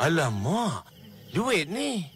Alam mo, duet ni.